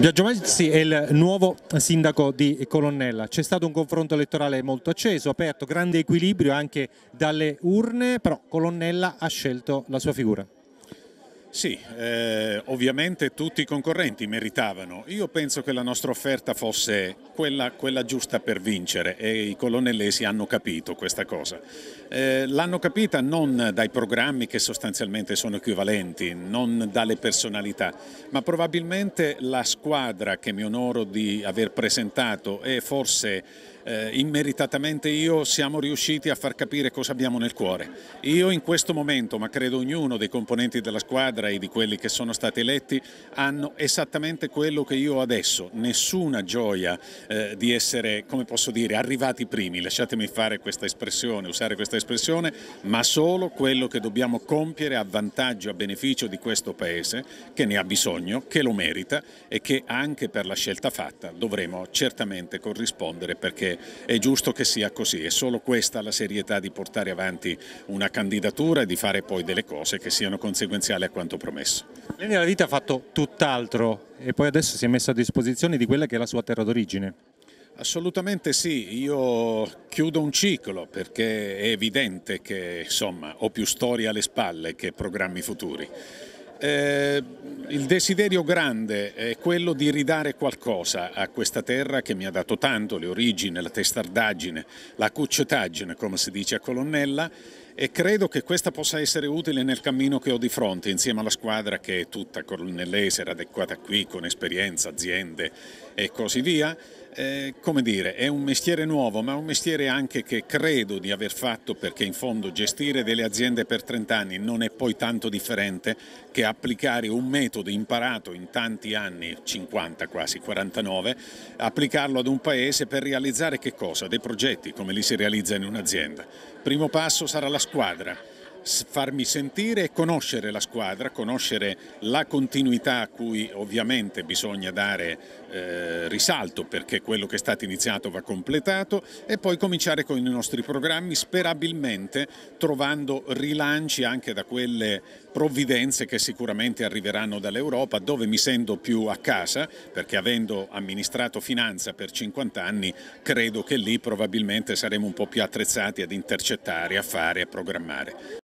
Biagio Mazzi è il nuovo sindaco di Colonnella, c'è stato un confronto elettorale molto acceso, aperto, grande equilibrio anche dalle urne, però Colonnella ha scelto la sua figura. Sì, eh, ovviamente tutti i concorrenti meritavano. Io penso che la nostra offerta fosse quella, quella giusta per vincere e i colonnellesi hanno capito questa cosa. Eh, l'hanno capita non dai programmi che sostanzialmente sono equivalenti, non dalle personalità, ma probabilmente la squadra che mi onoro di aver presentato e forse eh, immeritatamente io siamo riusciti a far capire cosa abbiamo nel cuore. Io in questo momento, ma credo ognuno dei componenti della squadra, direi di quelli che sono stati eletti, hanno esattamente quello che io adesso, nessuna gioia eh, di essere, come posso dire, arrivati primi, lasciatemi fare questa espressione, usare questa espressione, ma solo quello che dobbiamo compiere a vantaggio, a beneficio di questo Paese, che ne ha bisogno, che lo merita e che anche per la scelta fatta dovremo certamente corrispondere perché è giusto che sia così, è solo questa la serietà di portare avanti una candidatura e di fare poi delle cose che siano conseguenziali a quanto stato promesso. Lei nella vita ha fatto tutt'altro e poi adesso si è messo a disposizione di quella che è la sua terra d'origine. Assolutamente sì, io chiudo un ciclo perché è evidente che insomma, ho più storie alle spalle che programmi futuri. Eh, il desiderio grande è quello di ridare qualcosa a questa terra che mi ha dato tanto, le origini, la testardaggine, la cuccetaggine, come si dice a Colonnella, e credo che questa possa essere utile nel cammino che ho di fronte insieme alla squadra che è tutta nell'ESER adeguata qui con esperienza, aziende e così via eh, come dire, è un mestiere nuovo, ma un mestiere anche che credo di aver fatto perché in fondo gestire delle aziende per 30 anni non è poi tanto differente che applicare un metodo imparato in tanti anni, 50 quasi, 49, applicarlo ad un paese per realizzare che cosa? Dei progetti, come li si realizza in un'azienda. Primo passo sarà la squadra farmi sentire e conoscere la squadra, conoscere la continuità a cui ovviamente bisogna dare eh, risalto perché quello che è stato iniziato va completato e poi cominciare con i nostri programmi sperabilmente trovando rilanci anche da quelle provvidenze che sicuramente arriveranno dall'Europa dove mi sento più a casa perché avendo amministrato finanza per 50 anni credo che lì probabilmente saremo un po' più attrezzati ad intercettare, a fare, a programmare.